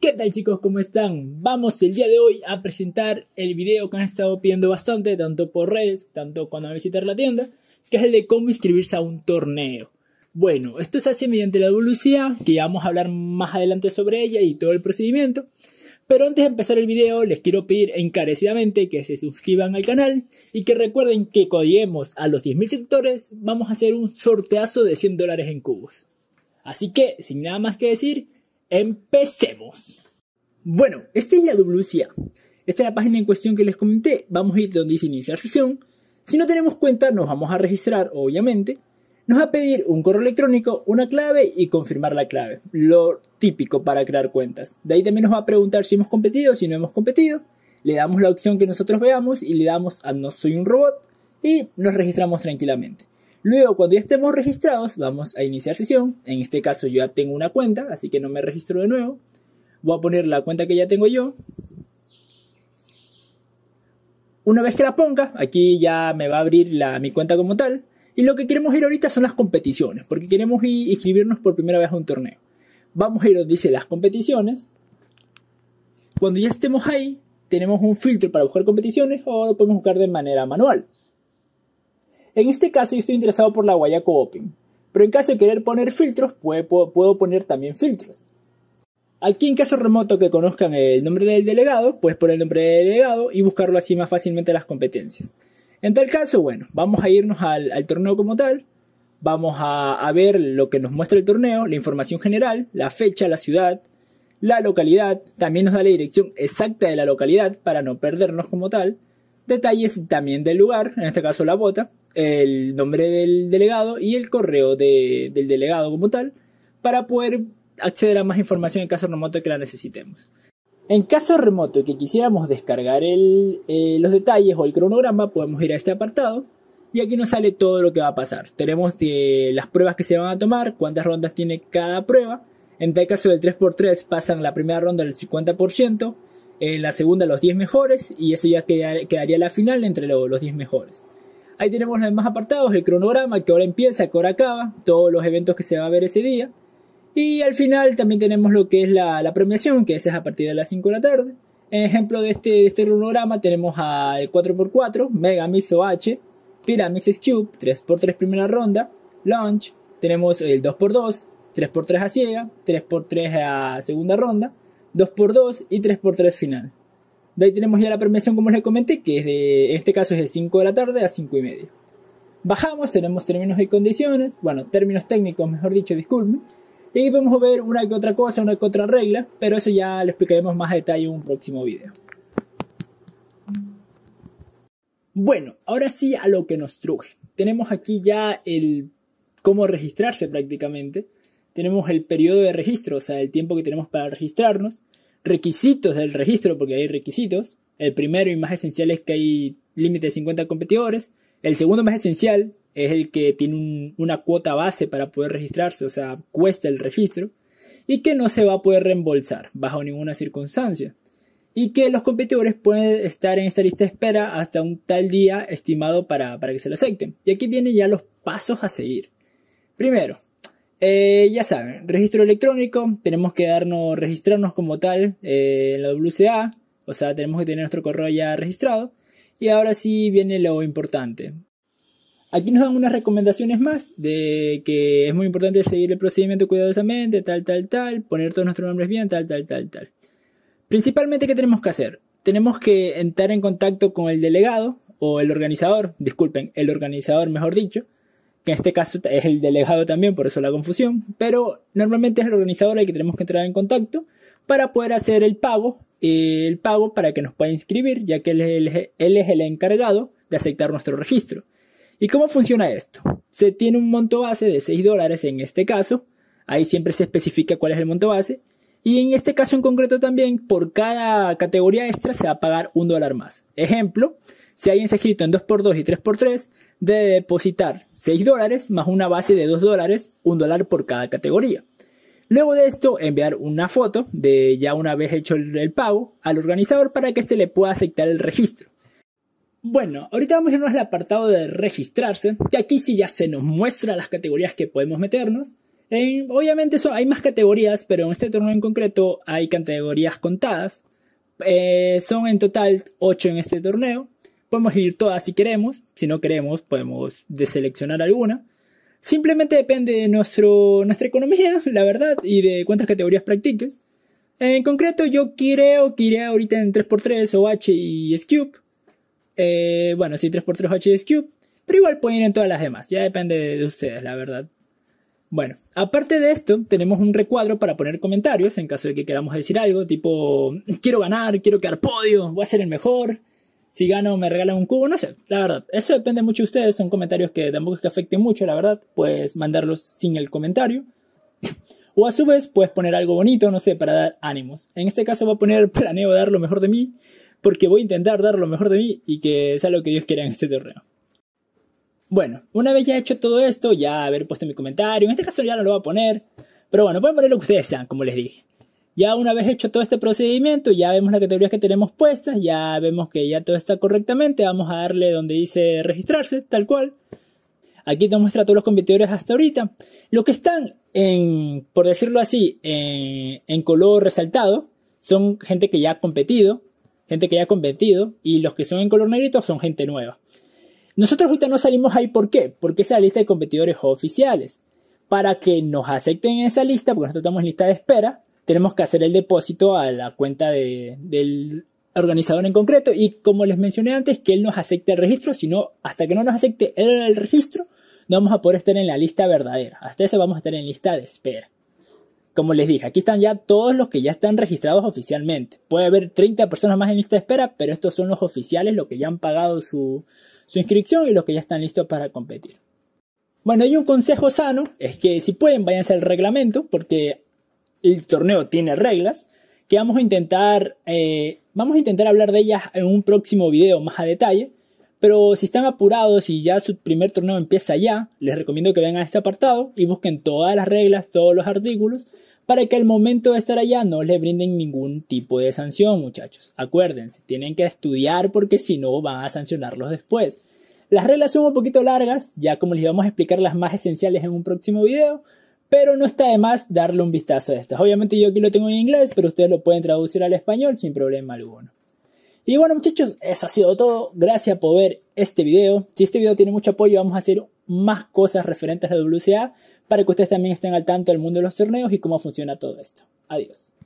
¿Qué tal chicos? ¿Cómo están? Vamos el día de hoy a presentar el video que han estado pidiendo bastante, tanto por redes, tanto cuando a visitar la tienda, que es el de cómo inscribirse a un torneo. Bueno, esto se hace mediante la Evolución, que ya vamos a hablar más adelante sobre ella y todo el procedimiento. Pero antes de empezar el video, les quiero pedir encarecidamente que se suscriban al canal y que recuerden que cuando lleguemos a los 10.000 suscriptores, vamos a hacer un sorteazo de 100 dólares en cubos. Así que, sin nada más que decir, Empecemos. Bueno, esta es la WCA. Esta es la página en cuestión que les comenté. Vamos a ir donde dice iniciar sesión. Si no tenemos cuenta, nos vamos a registrar, obviamente. Nos va a pedir un correo electrónico, una clave y confirmar la clave. Lo típico para crear cuentas. De ahí también nos va a preguntar si hemos competido, si no hemos competido. Le damos la opción que nosotros veamos y le damos a no soy un robot y nos registramos tranquilamente. Luego, cuando ya estemos registrados, vamos a iniciar sesión. En este caso yo ya tengo una cuenta, así que no me registro de nuevo. Voy a poner la cuenta que ya tengo yo. Una vez que la ponga, aquí ya me va a abrir la, mi cuenta como tal. Y lo que queremos ir ahorita son las competiciones, porque queremos inscribirnos por primera vez a un torneo. Vamos a ir donde dice las competiciones. Cuando ya estemos ahí, tenemos un filtro para buscar competiciones o lo podemos buscar de manera manual. En este caso yo estoy interesado por la Guayaco Open, pero en caso de querer poner filtros, puedo, poner también filtros. Aquí en caso remoto que conozcan el nombre del delegado, puedes poner el nombre del delegado y buscarlo así más fácilmente las competencias. En tal caso, bueno, vamos a irnos al, torneo como tal, vamos a, ver lo que nos muestra el torneo, la información general, la fecha, la ciudad, la localidad, también nos da la dirección exacta de la localidad para no perdernos como tal, detalles también del lugar, en este caso la bota, el nombre del delegado y el correo de, del delegado como tal para poder acceder a más información en caso remoto que la necesitemos. En caso remoto que quisiéramos descargar el, eh, los detalles o el cronograma, podemos ir a este apartado y aquí nos sale todo lo que va a pasar. Tenemos eh, las pruebas que se van a tomar, cuántas rondas tiene cada prueba. En tal caso del 3x3 pasan la primera ronda el 50%, en la segunda los 10 mejores y eso ya quedaría la final entre los, los 10 mejores. Ahí tenemos los demás apartados, el cronograma, que ahora empieza, que ahora acaba, todos los eventos que se va a ver ese día. Y al final también tenemos lo que es la, premiación, que es a partir de las 5 de la tarde. En ejemplo de este, este cronograma tenemos al 4x4, Megamix OH, Pyramix Cube, 3x3 primera ronda, Launch, tenemos el 2x2, 3x3 a ciega, 3x3 a segunda ronda, 2x2 y 3x3 final. De ahí tenemos ya la permisión, como les comenté, que es de, en este caso es de 5 de la tarde a 5 y media. Bajamos, tenemos términos y condiciones, bueno, términos técnicos, mejor dicho, disculpen. Y vamos a ver una que otra cosa, una que otra regla, pero eso ya lo explicaremos más a detalle en un próximo video. Bueno, ahora sí a lo que nos truje. Tenemos aquí ya el cómo registrarse prácticamente. Tenemos el periodo de registro, o sea, el tiempo que tenemos para registrarnos requisitos del registro, porque hay requisitos. El primero y más esencial es que hay límite de 50 competidores. El segundo más esencial es el que tiene una cuota base para poder registrarse, o sea, cuesta el registro, y que no se va a poder reembolsar bajo ninguna circunstancia. Y que los competidores pueden estar en esta lista de espera hasta un tal día estimado para, para que se lo acepten. Y aquí vienen ya los pasos a seguir. Primero, eh, ya saben, registro electrónico, tenemos que darnos, registrarnos como tal eh, en la WCA, o sea, tenemos que tener nuestro correo ya registrado. Y ahora sí viene lo importante. Aquí nos dan unas recomendaciones más de que es muy importante seguir el procedimiento cuidadosamente, tal, tal, tal, poner todos nuestros nombres bien, tal, tal, tal, tal. Principalmente, ¿qué tenemos que hacer? Tenemos que entrar en contacto con el delegado o el organizador, disculpen, el organizador mejor dicho, que en este caso es el delegado también, por eso la confusión, pero normalmente es el organizador el que tenemos que entrar en contacto para poder hacer el pago, eh, el pago para que nos pueda inscribir, ya que él es, el, él es el encargado de aceptar nuestro registro. ¿Y cómo funciona esto? Se tiene un monto base de 6 dólares en este caso, ahí siempre se especifica cuál es el monto base, y en este caso en concreto también, por cada categoría extra se va a pagar un dólar más. Ejemplo, si hay se en 2x2 y 3x3, debe depositar 6 dólares más una base de 2 dólares, 1 dólar por cada categoría. Luego de esto, enviar una foto de ya una vez hecho el, pago al organizador para que éste le pueda aceptar el registro. Bueno, ahorita vamos a irnos al apartado de registrarse, que aquí sí ya se nos muestra las categorías que podemos meternos. Eh, obviamente hay más categorías, pero en este torneo en concreto hay categorías contadas. Eh, son en total 8 en este torneo. Podemos ir todas si queremos, si no queremos podemos deseleccionar alguna. Simplemente depende de nuestro, nuestra economía, la verdad, y de cuántas categorías practiques. En concreto yo creo que iré ahorita en 3x3 o H y Scube. Eh, bueno, sí, 3x3 H y Scube. Pero igual pueden ir en todas las demás, ya depende de ustedes, la verdad. Bueno, aparte de esto, tenemos un recuadro para poner comentarios en caso de que queramos decir algo, tipo, quiero ganar, quiero quedar podio, voy a ser el mejor, si gano me regalan un cubo, no sé, la verdad. Eso depende mucho de ustedes, son comentarios que tampoco es que afecten mucho, la verdad. Puedes mandarlos sin el comentario. O a su vez puedes poner algo bonito, no sé, para dar ánimos. En este caso voy a poner planeo dar lo mejor de mí, porque voy a intentar dar lo mejor de mí y que sea lo que Dios quiera en este torneo. Bueno, una vez ya hecho todo esto, ya haber puesto mi comentario, en este caso ya no lo voy a poner, pero bueno, pueden poner lo que ustedes sean, como les dije. Ya una vez hecho todo este procedimiento, ya vemos las categorías que tenemos puestas, ya vemos que ya todo está correctamente, vamos a darle donde dice registrarse, tal cual. Aquí te muestra todos los competidores hasta ahorita. Los que están en, por decirlo así, en, color resaltado, son gente que ya ha competido, gente que ya ha competido, y los que son en color negrito son gente nueva. Nosotros ahorita no salimos ahí, ¿por qué? Porque esa lista de competidores oficiales. Para que nos acepten en esa lista, porque nosotros estamos en lista de espera, tenemos que hacer el depósito a la cuenta del organizador en concreto y como les mencioné antes que él nos acepte el registro, sino hasta que no nos acepte el registro no vamos a poder estar en la lista verdadera, hasta eso vamos a estar en lista de espera. Como les dije, aquí están ya todos los que ya están registrados oficialmente. Puede haber 30 personas más en lista de espera, pero estos son los oficiales, los que ya han pagado su, inscripción y los que ya están listos para competir. Bueno, hay un consejo sano es que si pueden, váyanse al reglamento, porque el torneo tiene reglas que vamos a intentar, eh, vamos a intentar hablar de ellas en un próximo video más a detalle. Pero si están apurados y ya su primer torneo empieza ya, les recomiendo que vengan a este apartado y busquen todas las reglas, todos los artículos, para que al momento de estar allá no les brinden ningún tipo de sanción, muchachos. Acuérdense, tienen que estudiar porque si no van a sancionarlos después. Las reglas son un poquito largas, ya como les vamos a explicar las más esenciales en un próximo video, pero no está de más darle un vistazo a estas. Obviamente yo aquí lo tengo en inglés, pero ustedes lo pueden traducir al español sin problema alguno. Y bueno muchachos, eso ha sido todo. Gracias por ver este video. Si este video tiene mucho apoyo, vamos a hacer más cosas referentes a WCA para que ustedes también estén al tanto del mundo de los torneos y cómo funciona todo esto. Adiós.